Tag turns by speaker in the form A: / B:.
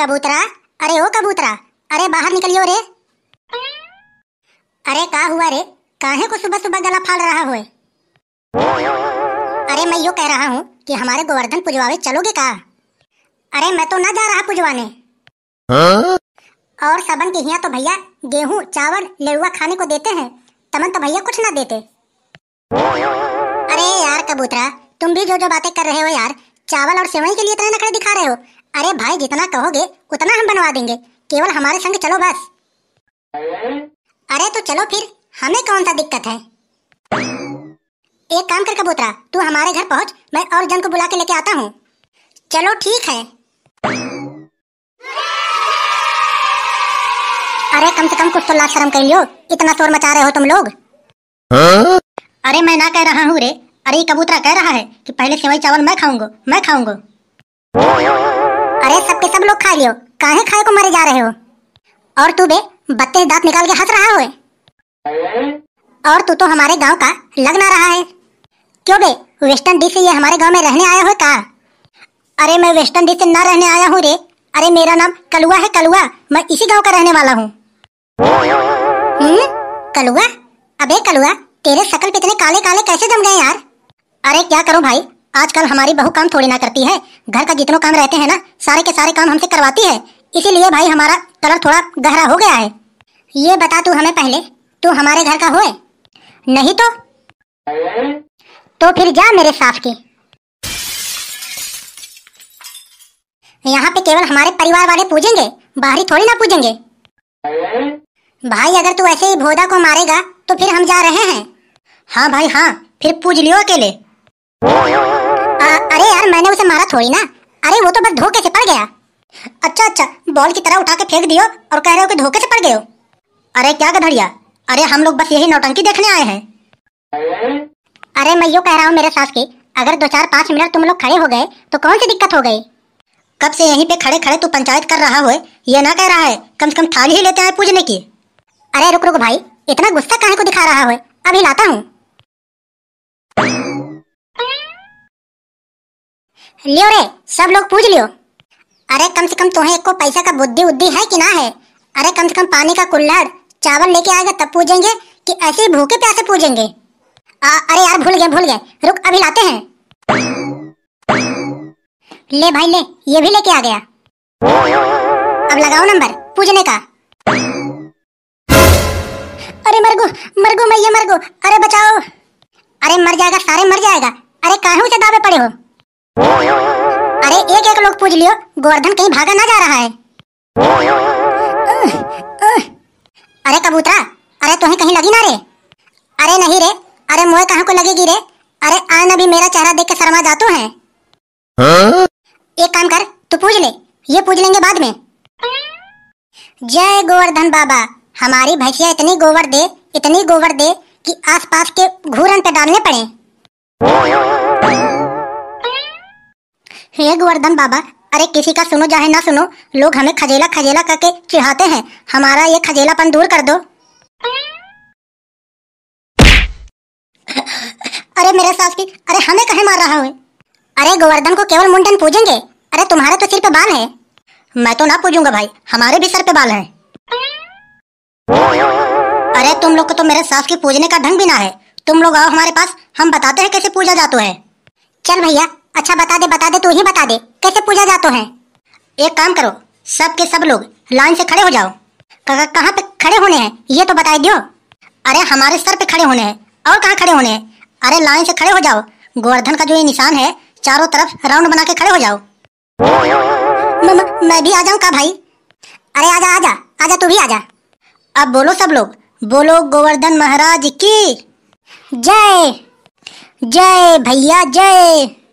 A: कबूतरा अरे ओ कबूतरा अरे बाहर निकलियो रे अरे का हुआ रे काहे को सुबह सुबह गला फाड़ रहा हो अरे मैं यो कह रहा हूँ कि हमारे गोवर्धन पुजवावे चलोगे का अरे मैं तो ना जा रहा पुजवाने और सबन के यहाँ तो भैया गेहूँ चावल लेवा खाने को देते हैं तमन तो भैया कुछ ना देते अरे यार कबूतरा तुम भी जो जो बातें कर रहे हो यार चावल और सेवई के लिए इतना नखरे दिखा रहे हो अरे भाई जितना कहोगे उतना हम बनवा देंगे केवल हमारे संग चलो बस
B: अरे
A: तो चलो फिर हमें कौन सा दिक्कत है एक काम कर कबूतरा तू हमारे घर पहुंच मैं और जन को बुला के लेके आता हूँ चलो ठीक है अरे कम से कम कुछ तो लाज शर्म कर लियो इतना शोर मचा रहे हो तुम लोग अरे मैं ना कह रहा हूँ रे अरे कबूतरा कह रहा है कि पहले सेवई चावल मैं खाऊंगा मैं खाऊंगा अरे के सब लोग खा लियो काहे खाए को मरे जा रहे हो और तू बे बत्ते दांत निकाल के हंस रहा हो और तू तो हमारे गांव का लग ना रहा है क्यों बे वेस्टर्न डी से ये हमारे गांव में रहने आया हो का अरे मैं वेस्टर्न डी से ना रहने आया हूँ रे अरे मेरा नाम कलुआ है कलुआ मैं इसी गांव का रहने वाला हूँ हम्म, कलुआ अबे कलुआ तेरे शकल पे इतने काले काले कैसे जम गए यार अरे क्या करूँ भाई आजकल हमारी बहू काम थोड़ी ना करती है घर का जितना काम रहते हैं ना सारे के सारे काम हमसे करवाती है इसीलिए भाई हमारा कलर थोड़ा गहरा हो गया है ये बता तू हमें पहले तू हमारे घर का हुए नहीं तो तो फिर जा मेरे साथ के यहाँ पे केवल हमारे परिवार वाले पूजेंगे बाहरी थोड़ी ना पूजेंगे भाई अगर तू ऐसे ही भोदा को मारेगा तो फिर हम जा रहे हैं हाँ भाई हाँ फिर पूज लियो अकेले आ, अरे यार मैंने उसे मारा थोड़ी ना अरे वो तो बस धोखे से पड़ गया अच्छा अच्छा बॉल की तरह उठा के फेंक दियो और कह रहे हो कि धोखे से पड़ गए हो अरे क्या गधड़िया अरे हम लोग बस यही नौटंकी देखने आए हैं अरे मैं यू कह रहा हूँ मेरे सास की अगर दो चार पाँच मिनट तुम लोग खड़े हो गए तो कौन सी दिक्कत हो गई कब से यहीं पे खड़े खड़े तू पंचायत कर रहा हो ये ना कह रहा है कम से कम थाली ही लेते हैं पूजने की अरे रुक रुक भाई इतना गुस्सा कहे को दिखा रहा हो अभी लाता हूँ लियो रे सब लोग पूछ लियो अरे कम से कम तुहे एक को पैसा का बुद्धि उद्धि है कि ना है अरे कम से कम पानी का कुल्हड़ चावल लेके आएगा तब पूजेंगे कि ऐसे ही भूखे प्यासे पूजेंगे आ, अरे यार भूल गए भूल गए रुक अभी लाते हैं ले भाई ले ये भी लेके आ गया अब लगाओ नंबर पूजने का अरे मरगो मरगो मैं ये मरगो अरे बचाओ अरे मर जाएगा सारे मर जाएगा पूछ लियो गोवर्धन कहीं भागा ना जा रहा है अरे कबूतरा अरे तुम्हें कहीं लगी ना रे अरे नहीं रे अरे मोए कहाँ को लगेगी रे अरे आन अभी मेरा चेहरा देख के शर्मा जातो है एक काम कर तू पूछ ले ये पूछ लेंगे बाद में जय गोवर्धन बाबा हमारी भैंसिया इतनी गोबर दे इतनी गोबर दे कि आसपास के घूरन पे डालने पड़े हे गोवर्धन बाबा अरे किसी का सुनो चाहे ना सुनो लोग हमें खजेला खजेला करके चिढ़ाते हैं हमारा ये खजेलापन दूर कर दो अरे मेरे सास की अरे हमें कहे मार रहा है अरे गोवर्धन को केवल मुंडन पूजेंगे अरे तुम्हारे तो सिर पे बाल है मैं तो ना पूजूंगा भाई हमारे भी सर पे बाल हैं अरे तुम लोग को तो मेरे सास की पूजने का ढंग भी ना है तुम लोग आओ हमारे पास हम बताते हैं कैसे पूजा जाता है चल भैया अच्छा बता दे बता दे तू ही बता दे कैसे पूजा जाते हैं एक काम करो सब के सब लोग लाइन से खड़े हो जाओ कहाँ पे खड़े होने हैं ये तो बता दियो अरे हमारे सर पे खड़े होने हैं और कहाँ खड़े होने हैं अरे लाइन से खड़े हो जाओ गोवर्धन का जो ये निशान है चारों तरफ राउंड बना के खड़े हो जाओ मैं भी आ जाऊँ का भाई अरे आजा आजा आजा तू भी आजा अब बोलो सब लोग बोलो गोवर्धन महाराज की जय जय भैया जय